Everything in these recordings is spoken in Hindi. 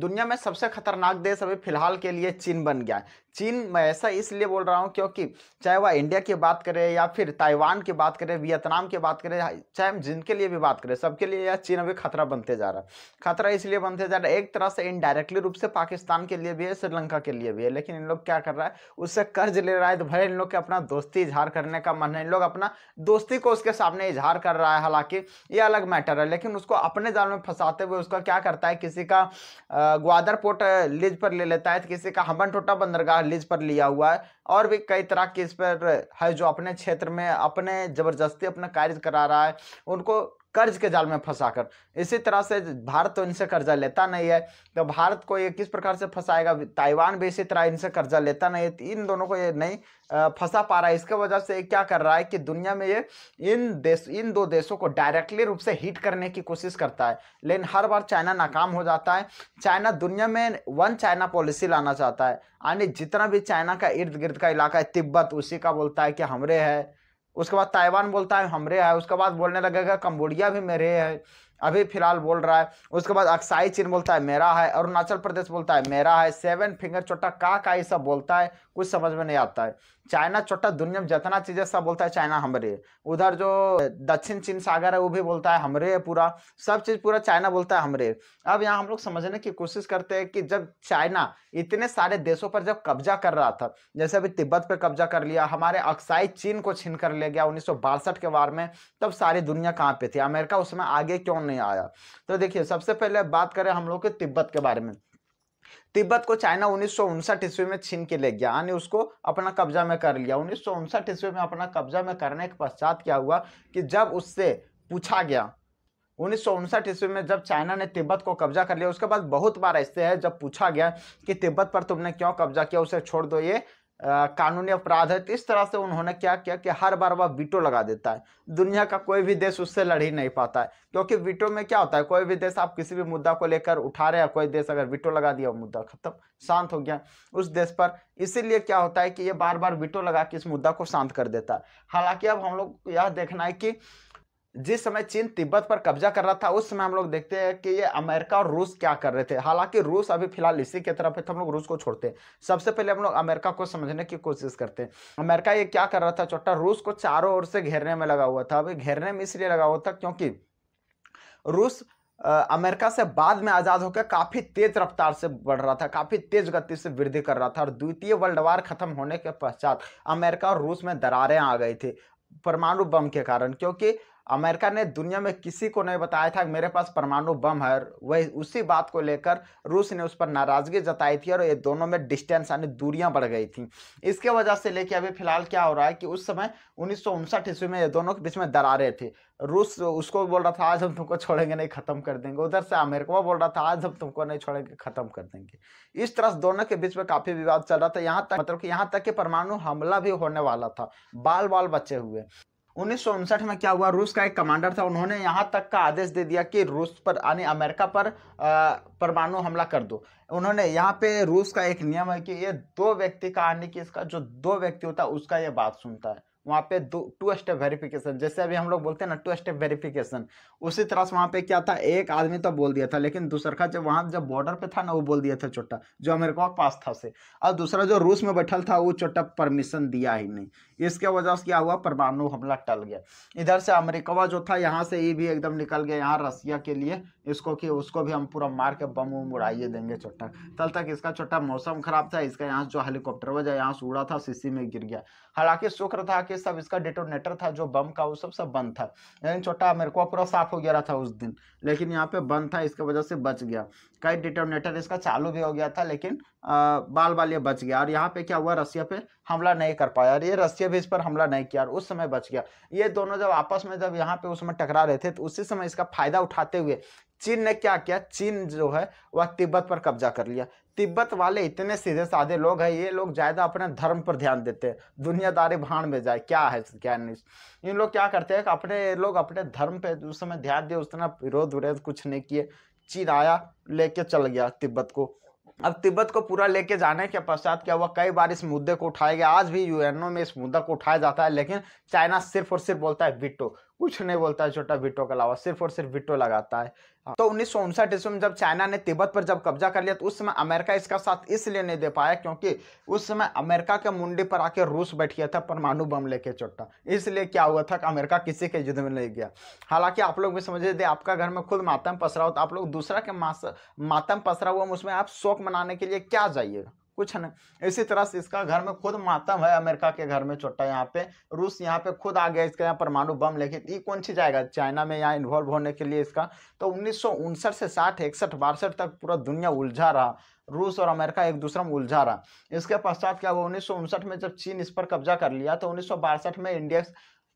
दुनिया में सबसे खतरनाक देश अभी फिलहाल के लिए चीन बन गया है चीन मैं ऐसा इसलिए बोल रहा हूँ क्योंकि चाहे वह इंडिया की बात करें या फिर ताइवान की बात करें वियतनाम की बात करें चाहे हम जिनके लिए भी बात करें सबके लिए यह चीन अभी खतरा बनते जा रहा है खतरा इसलिए बनते जा रहा है एक तरह से इनडायरेक्टली रूप से पाकिस्तान के लिए भी है श्रीलंका के लिए भी है लेकिन इन लोग क्या कर रहा है उससे कर्ज ले रहा है तो भले इन लोग के अपना दोस्ती इजहार करने का मन है इन लोग अपना दोस्ती को उसके सामने इजहार कर रहा है हालांकि ये अलग मैटर है लेकिन उसको अपने जाल में फंसाते हुए उसका क्या करता है किसी का ग्वादर पोर्ट लीज पर ले लेता है किसी का हमन टोटा बंदरगाह लीज पर लिया हुआ है और भी कई तरह के इस पर है जो अपने क्षेत्र में अपने ज़बरदस्ती अपना कार्य करा रहा है उनको कर्ज के जाल में फंसाकर इसी तरह से भारत तो इनसे कर्जा लेता नहीं है तो भारत को ये किस प्रकार से फंसाएगा ताइवान भी इसी तरह इनसे कर्जा लेता नहीं है तो इन दोनों को ये नहीं फंसा पा रहा है इसके वजह से क्या कर रहा है कि दुनिया में ये इन देश इन दो देशों को डायरेक्टली रूप से हिट करने की कोशिश करता है लेकिन हर बार चाइना नाकाम हो जाता है चाइना दुनिया में वन चाइना पॉलिसी लाना चाहता है यानी जितना भी चाइना का इर्द गिर्द का इलाका है तिब्बत उसी का बोलता है कि हमरे है उसके बाद ताइवान बोलता है हमरे है उसके बाद बोलने लगेगा कम्बोडिया भी मेरे है अभी फिलहाल बोल रहा है उसके बाद अक्साई चीन बोलता है मेरा है अरुणाचल प्रदेश बोलता है मेरा है सेवन फिंगर छोटा का का ये सब बोलता है कुछ समझ में नहीं आता है चाइना छोटा दुनिया में जितना चीज़ें सब बोलता है चाइना हमरे उधर जो दक्षिण चीन सागर है वो भी बोलता है हमरे है पूरा सब चीज़ पूरा चाइना बोलता है हमरे अब यहाँ हम लोग समझने की कोशिश करते हैं कि जब चाइना इतने सारे देशों पर जब कब्जा कर रहा था जैसे अभी तिब्बत पर कब्जा कर लिया हमारे अक्साई चीन को छीन कर ले गया उन्नीस के वार में तब सारी दुनिया कहाँ पे थी अमेरिका उसमें आगे क्यों नहीं आया तो देखिए सबसे पहले बात करें हम लोग के तिब्बत के बारे में तिब्बत को चाइना उन्नीस ईस्वी में छीन के ले गया यानी उसको अपना कब्जा में कर लिया उन्नीस ईस्वी में अपना कब्जा में करने के पश्चात क्या हुआ कि जब उससे पूछा गया उन्नीस ईस्वी में जब चाइना ने तिब्बत को कब्जा कर लिया उसके बाद बहुत बार ऐसे है जब पूछा गया कि तिब्बत पर तुमने क्यों कब्जा किया उसे छोड़ दो ये कानूनी अपराध है तो इस तरह से उन्होंने क्या किया कि हर बार वह वीटो लगा देता है दुनिया का कोई भी देश उससे लड़ ही नहीं पाता है क्योंकि वीटो में क्या होता है कोई भी देश आप किसी भी मुद्दा को लेकर उठा रहे हैं कोई देश अगर वीटो लगा दिया वो मुद्दा खत्म शांत हो गया उस देश पर इसीलिए क्या होता है कि ये बार बार वीटो लगा के इस मुद्दा को शांत कर देता है हालांकि अब हम लोग यह देखना है कि जिस समय चीन तिब्बत पर कब्जा कर रहा था उस समय हम लोग देखते हैं कि ये अमेरिका और रूस क्या कर रहे थे हालांकि रूस अभी फिलहाल इसी के तरफ है तो हम लोग रूस को छोड़ते हैं सबसे पहले हम लोग अमेरिका को समझने की कोशिश करते हैं अमेरिका ये क्या कर रहा था छोटा रूस को चारों ओर से घेरने में लगा हुआ था अभी घेरने में इसलिए लगा हुआ था क्योंकि रूस अमेरिका से बाद में आज़ाद होकर काफ़ी तेज रफ्तार से बढ़ रहा था काफ़ी तेज गति से वृद्धि कर रहा था और द्वितीय वर्ल्ड वार खत्म होने के पश्चात अमेरिका और रूस में दरारें आ गई थी परमाणु बम के कारण क्योंकि अमेरिका ने दुनिया में किसी को नहीं बताया था कि मेरे पास परमाणु बम है वही उसी बात को लेकर रूस ने उस पर नाराजगी जताई थी और ये दोनों में डिस्टेंस यानी दूरियां बढ़ गई थी इसके वजह से लेके अभी फिलहाल क्या हो रहा है कि उस समय उन्नीस सौ ईस्वी में ये दोनों के बीच में दरारें थे रूस उसको बोल रहा था आज हम तुमको छोड़ेंगे नहीं खत्म कर देंगे उधर से अमेरिका बोल रहा था आज हम तुमको नहीं छोड़ेंगे खत्म कर देंगे इस तरह से दोनों के बीच में काफी विवाद चल रहा था यहाँ तक मतलब कि यहाँ तक कि परमाणु हमला भी होने वाला था बाल बाल बचे हुए उन्नीस में क्या हुआ रूस का एक कमांडर था उन्होंने यहाँ तक का आदेश दे दिया कि रूस पर यानी अमेरिका पर परमाणु हमला कर दो उन्होंने यहाँ पे रूस का एक नियम है कि ये दो व्यक्ति का यानी कि इसका जो दो व्यक्ति होता है उसका ये बात सुनता है वहाँ पे दो टू स्टेप वेरिफिकेशन जैसे अभी हम लोग बोलते हैं ना टू स्टेप वेरिफिकेशन उसी तरह से वहाँ पे क्या था एक आदमी तो बोल दिया था लेकिन दूसरा का जब वहाँ जब बॉर्डर पे था ना वो बोल दिया था छोटा जो अमेरिका का पास था उसे और दूसरा जो रूस में बैठल था वो चोटा परमिशन दिया ही नहीं इसके वजह से क्या हुआ परमाणु हमला टल गया इधर से अमेरिका जो था यहाँ से ये भी एकदम निकल गया यहाँ रसिया के लिए इसको कि उसको भी हम पूरा मार के बम वम उड़ाइए देंगे छोटा तल तक इसका छोटा मौसम खराब था इसका यहाँ जो हेलीकॉप्टर वजह यहाँ से उड़ा था सीसी में गिर गया हालांकि शुक्र था कि के सब इसका डिटोनेटर था जो बम का वो सब सब बंद था लेकिन छोटा मेरे को पूरा साफ हो गया था उस दिन लेकिन यहाँ पे बंद था इसकी वजह से बच गया कई डिटोनेटर इसका चालू भी हो गया था लेकिन आ, बाल बाल ये बच गया और यहाँ पे क्या हुआ रसिया पे हमला नहीं कर पाया और ये रसिया भी इस पर हमला नहीं किया और उस समय बच गया ये दोनों जब आपस में जब यहाँ पे उस समय टकरा रहे थे तो उसी समय इसका फायदा उठाते हुए चीन ने क्या किया चीन जो है वह तिब्बत पर कब्जा कर लिया तिब्बत वाले इतने सीधे साधे लोग हैं ये लोग ज़्यादा अपने धर्म पर ध्यान देते हैं दुनियादारी भाड़ में जाए क्या है क्या नहीं इन लोग क्या करते हैं कि अपने लोग अपने धर्म पे उस समय ध्यान दिए उस तरह विरोध विरोध कुछ नहीं किए चीन आया लेके चल गया तिब्बत को अब तिब्बत को पूरा लेके जाने के पश्चात क्या हुआ कई बार इस मुद्दे को उठाया गया आज भी यूएनओ में इस मुद्दा को उठाया जाता है लेकिन चाइना सिर्फ और सिर्फ बोलता है विटो कुछ नहीं बोलता है छोटा विटो के अलावा सिर्फ और सिर्फ विटो लगाता है हाँ, तो उन्नीस सौ उनसठ ईस्वी में जब चाइना ने तिब्बत पर जब कब्जा कर लिया तो उस समय अमेरिका इसका साथ इसलिए नहीं दे पाया क्योंकि उस समय अमेरिका के मुंडे पर आके रूस बैठ गया था परमाणु बम लेके चोटा इसलिए क्या हुआ था कि अमेरिका किसी के युद्ध में नहीं गया हालांकि आप लोग भी समझे दे आपका घर में खुद मातम पसरा हो तो आप लोग दूसरा के मातम पसरा हुआ उसमें आप शोक मनाने के लिए क्या जाइएगा कुछ नहीं इसी तरह से इसका घर में खुद मातम है अमेरिका के घर में छोटा यहाँ पे रूस यहाँ पे खुद आ गया इसका यहाँ परमाणु बम लेके ये कौन सी जाएगा चाइना में यहाँ इन्वॉल्व होने के लिए इसका तो उन्नीस से साठ इकसठ बासठ तक पूरा दुनिया उलझा रहा रूस और अमेरिका एक दूसरे में उलझा रहा इसके पश्चात क्या हुआ उन्नीस में जब चीन इस पर कब्जा कर लिया तो उन्नीस में इंडिया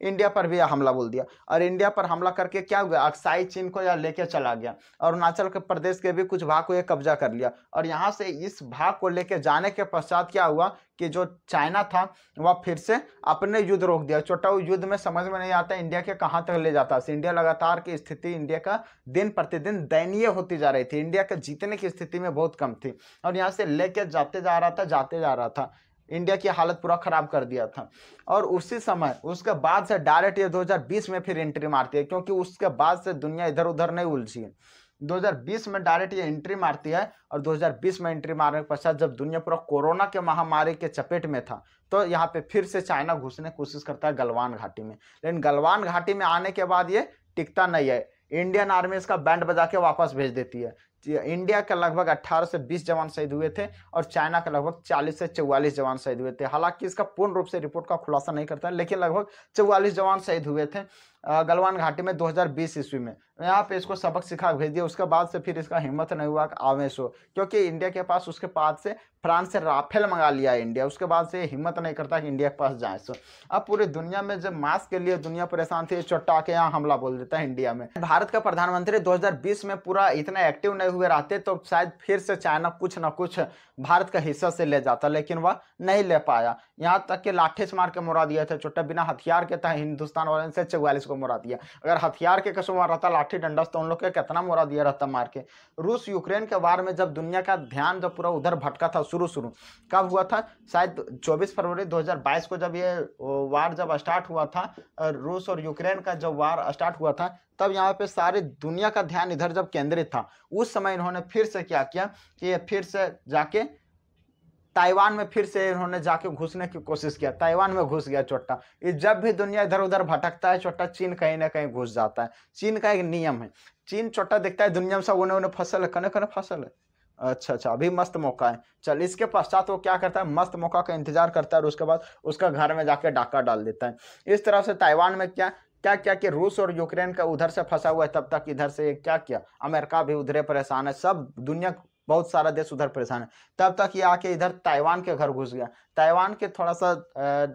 इंडिया पर भी हमला बोल दिया और इंडिया पर हमला करके क्या हुआ अक्साई चीन को या लेके चला गया और अरुणाचल के प्रदेश के भी कुछ भाग को ये कब्जा कर लिया और यहाँ से इस भाग को लेके जाने के पश्चात क्या हुआ कि जो चाइना था वह फिर से अपने युद्ध रोक दिया छोटा युद्ध में समझ में नहीं आता इंडिया के कहाँ तक ले जाता इंडिया लगातार की स्थिति इंडिया का दिन प्रतिदिन दयनीय होती जा रही थी इंडिया के जीतने की स्थिति में बहुत कम थी और यहाँ से लेके जाते जा रहा था जाते जा रहा था इंडिया की हालत पूरा खराब कर दिया था और उसी समय उसके बाद से डायरेक्ट ये 2020 में फिर एंट्री मारती है क्योंकि उसके बाद से दुनिया इधर उधर नहीं उलझी है 2020 में डायरेक्ट ये एंट्री मारती है और 2020 में एंट्री मारने के पश्चात जब दुनिया पूरा कोरोना के महामारी के चपेट में था तो यहाँ पे फिर से चाइना घुसने की कोशिश करता है गलवान घाटी में लेकिन गलवान घाटी में आने के बाद ये टिकता नहीं है इंडियन आर्मी इसका बैंड बजा के वापस भेज देती है इंडिया के लगभग 18 से 20 जवान शहीद हुए थे और चाइना के लगभग 40 से 44 जवान शहीद हुए थे हालांकि इसका पूर्ण रूप से रिपोर्ट का खुलासा नहीं करता है लेकिन लगभग 44 जवान शहीद हुए थे गलवान घाटी में 2020 ईस्वी में यहाँ पे इसको सबक सिखा भेज दिया उसके बाद से फिर इसका हिम्मत नहीं हुआ आवेश हो क्योंकि इंडिया के पास उसके बाद से फ्रांस से राफेल मंगा लिया इंडिया उसके बाद से हिम्मत नहीं करता कि इंडिया के पास जाए सो अब पूरी दुनिया में जब मास्क के लिए दुनिया परेशान थी चट्टा के यहाँ हमला बोल देता है इंडिया में भारत का प्रधानमंत्री दो में पूरा इतना एक्टिव नहीं हुए रहते तो शायद फिर से चाइना कुछ ना कुछ भारत का हिस्सा से ले जाता लेकिन वह नहीं ले पाया यहाँ तक कि लाठी से मार के मुरा दिया था छोटा बिना हथियार के था हिंदुस्तान वाले से चौवालीस को मुरा दिया अगर हथियार के कसुमार रहता लाठी डंडा तो उन लोग के कितना मुरा दिया रहता मार के रूस यूक्रेन के वार में जब दुनिया का ध्यान जब पूरा उधर भटका था शुरू शुरू कब हुआ था शायद चौबीस फरवरी दो को जब ये वार जब स्टार्ट हुआ था रूस और यूक्रेन का जब वार स्टार्ट हुआ था तब यहाँ पे सारे दुनिया का ध्यान इधर जब केंद्रित था उस समय इन्होंने फिर से क्या किया कि फिर से जाके ताइवान में फिर से इन्होंने जाके घुसने की कोशिश किया ताइवान में घुस गया चोट्टा ये जब भी दुनिया इधर उधर भटकता है चोट्टा चीन कहीं ना कहीं घुस जाता है चीन का एक नियम है चीन चोट्टा दिखता है दुनिया में सब उन्हें उन्हें फसल है कने कने फसल है अच्छा अच्छा अभी मस्त मौका है चल इसके पश्चात वो क्या करता है मस्त मौका का इंतजार करता है और उसके बाद उसका घर में जाके डाका डाल देता है इस तरह से ताइवान में क्या क्या क्या कि रूस और यूक्रेन का उधर से फंसा हुआ है तब तक इधर से क्या किया अमेरिका भी उधरे परेशान है सब दुनिया बहुत सारा देश उधर परेशान है तब तक ये आके इधर ताइवान के घर घुस गया ताइवान के थोड़ा सा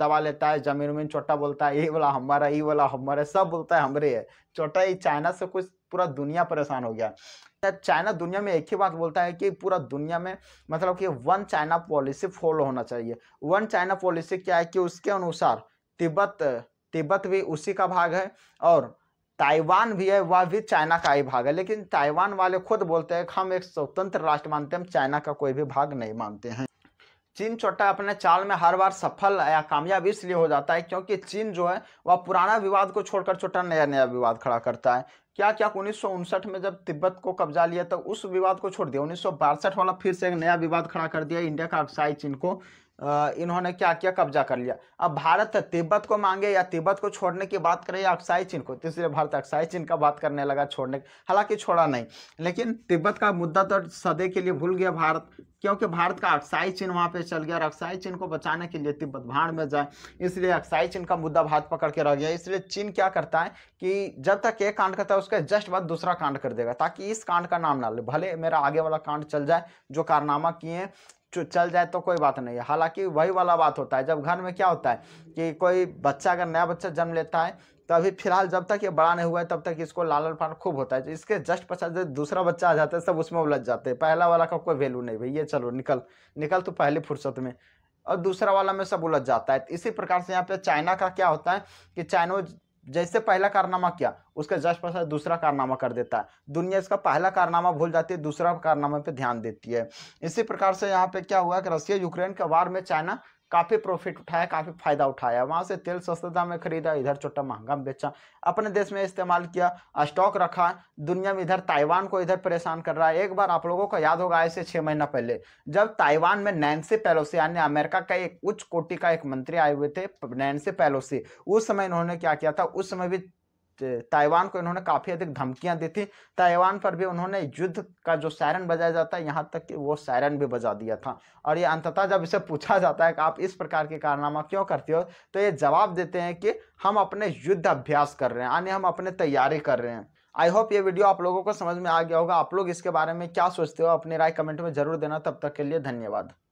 दबा लेता है जमीन उमीन छोटा बोलता है ये वाला हमारा ये वाला हमारा सब बोलता है हमरे है छोटा ये चाइना से कुछ पूरा दुनिया परेशान हो गया चाइना दुनिया में एक ही बात बोलता है कि पूरा दुनिया में मतलब कि वन चाइना पॉलिसी फॉलो होना चाहिए वन चाइना पॉलिसी क्या है कि उसके अनुसार तिब्बत तिब्बत भी उसी का भाग है और ताइवान भी है वह भी चाइना का ही भाग है लेकिन ताइवान वाले खुद बोलते हैं कि हम एक स्वतंत्र राष्ट्र मानते हैं हम चाइना का कोई भी भाग नहीं मानते हैं चीन छोटा अपने चाल में हर बार सफल या कामयाब इसलिए हो जाता है क्योंकि चीन जो है वह पुराना विवाद को छोड़कर छोटा नया नया विवाद खड़ा करता है क्या क्या उन्नीस में जब तिब्बत को कब्जा लिया तो उस विवाद को छोड़ दिया उन्नीस वाला फिर से एक नया विवाद खड़ा कर दिया इंडिया का अक्साई चीन को इन्होंने क्या किया कब्जा कर लिया अब भारत तिब्बत को मांगे या तिब्बत को छोड़ने की बात करें या अक्साई चीन को तो इसलिए भारत अक्साई चीन का बात करने लगा छोड़ने हालांकि छोड़ा नहीं लेकिन तिब्बत का मुद्दा तो सदे के लिए भूल गया भारत क्योंकि भारत का अक्साई चीन वहाँ पे चल गया और अक्साई चीन को बचाने के लिए तिब्बत भाड़ में जाए इसलिए अक्साई चीन का मुद्दा भारत पकड़ के रह गया इसलिए चीन क्या करता है कि जब तक एक कांड करता है उसके जस्ट बाद दूसरा कांड कर देगा ताकि इस कांड का नाम ना ले भले मेरा आगे वाला कांड चल जाए जो कारनामा किए चल जाए तो कोई बात नहीं है हालांकि वही वाला बात होता है जब घर में क्या होता है कि कोई बच्चा अगर नया बच्चा जन्म लेता है तो अभी फिलहाल जब तक ये बड़ा नहीं हुआ है तब तक इसको लालन पालन खूब होता है तो इसके जस्ट पचास जब दूसरा बच्चा आ जाता है सब उसमें उलझ जाते हैं पहला वाला का कोई वैल्यू नहीं भाई ये चलो निकल निकल तो पहली फुर्सत में और दूसरा वाला में सब उलझ जाता है इसी प्रकार से यहाँ पे चाइना का क्या होता है कि चाइनो जैसे पहला कारनामा किया उसका जस्ट पास दूसरा कारनामा कर देता है दुनिया इसका पहला कारनामा भूल जाती है दूसरा कारनामा पे ध्यान देती है इसी प्रकार से यहाँ पे क्या हुआ कि रशिया यूक्रेन के वार में चाइना काफ़ी प्रॉफिट उठाया काफ़ी फ़ायदा उठाया वहाँ से तेल सस्ते दाम में खरीदा इधर छोटा महंगा में बेचा अपने देश में इस्तेमाल किया स्टॉक रखा दुनिया में इधर ताइवान को इधर परेशान कर रहा है एक बार आप लोगों को याद होगा ऐसे छः महीना पहले जब ताइवान में नैन्सी पेलोसी यानी अमेरिका का एक उच्च कोटि का एक मंत्री आए हुए थे नैन्सी पेलोसी उस समय इन्होंने क्या किया था उस समय भी ताइवान को इन्होंने काफ़ी अधिक धमकियां दी थी ताइवान पर भी उन्होंने युद्ध का जो सायरन बजाया जाता है यहाँ तक कि वो सैरन भी बजा दिया था और ये अंततः जब इसे पूछा जाता है कि आप इस प्रकार के कारनामा क्यों करते हो तो ये जवाब देते हैं कि हम अपने युद्ध अभ्यास कर रहे हैं यानी हम अपने तैयारी कर रहे हैं आई होप ये वीडियो आप लोगों को समझ में आ गया होगा आप लोग इसके बारे में क्या सोचते हो अपनी राय कमेंट में जरूर देना तब तक के लिए धन्यवाद